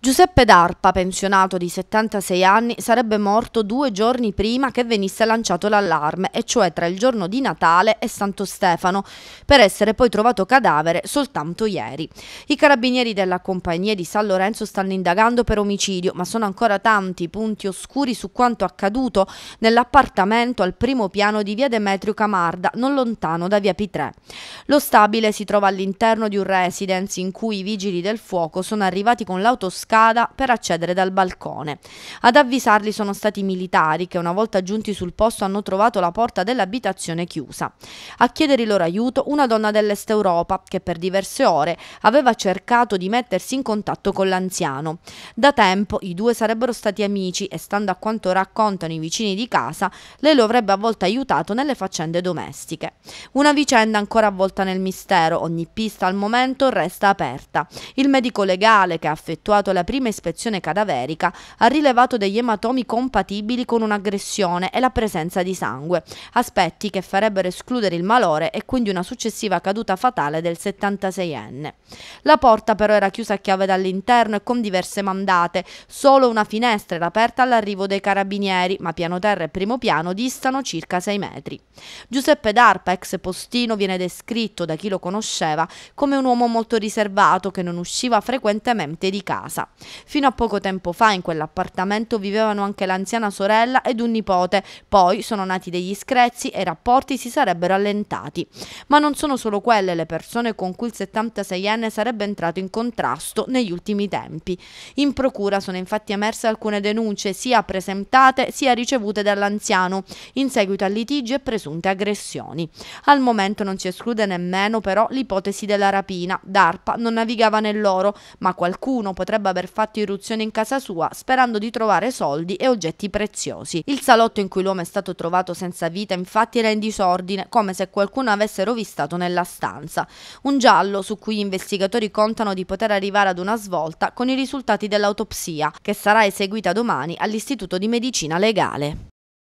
Giuseppe D'Arpa, pensionato di 76 anni, sarebbe morto due giorni prima che venisse lanciato l'allarme, e cioè tra il giorno di Natale e Santo Stefano, per essere poi trovato cadavere soltanto ieri. I carabinieri della compagnia di San Lorenzo stanno indagando per omicidio, ma sono ancora tanti i punti oscuri su quanto accaduto nell'appartamento al primo piano di via Demetrio Camarda, non lontano da via p Lo stabile si trova all'interno di un residence in cui i vigili del fuoco sono arrivati con l'autoscala autostrada per accedere dal balcone. Ad avvisarli sono stati i militari che una volta giunti sul posto hanno trovato la porta dell'abitazione chiusa. A chiedere il loro aiuto una donna dell'Est Europa che per diverse ore aveva cercato di mettersi in contatto con l'anziano. Da tempo i due sarebbero stati amici e stando a quanto raccontano i vicini di casa, lei lo avrebbe a volte aiutato nelle faccende domestiche. Una vicenda ancora avvolta nel mistero, ogni pista al momento resta aperta. Il medico legale che ha effettuato le la prima ispezione cadaverica, ha rilevato degli ematomi compatibili con un'aggressione e la presenza di sangue, aspetti che farebbero escludere il malore e quindi una successiva caduta fatale del 76enne. La porta però era chiusa a chiave dall'interno e con diverse mandate, solo una finestra era aperta all'arrivo dei carabinieri, ma piano terra e primo piano distano circa 6 metri. Giuseppe D'Arpa, ex postino, viene descritto da chi lo conosceva come un uomo molto riservato che non usciva frequentemente di casa. Fino a poco tempo fa in quell'appartamento vivevano anche l'anziana sorella ed un nipote, poi sono nati degli screzi e i rapporti si sarebbero allentati. Ma non sono solo quelle le persone con cui il 76enne sarebbe entrato in contrasto negli ultimi tempi. In procura sono infatti emerse alcune denunce sia presentate sia ricevute dall'anziano in seguito a litigi e presunte aggressioni. Al momento non si esclude nemmeno però l'ipotesi della rapina. Darpa non navigava nell'oro, ma qualcuno potrebbe aver aver fatto irruzione in casa sua sperando di trovare soldi e oggetti preziosi. Il salotto in cui l'uomo è stato trovato senza vita infatti era in disordine, come se qualcuno avesse rovistato nella stanza. Un giallo su cui gli investigatori contano di poter arrivare ad una svolta con i risultati dell'autopsia, che sarà eseguita domani all'Istituto di Medicina Legale.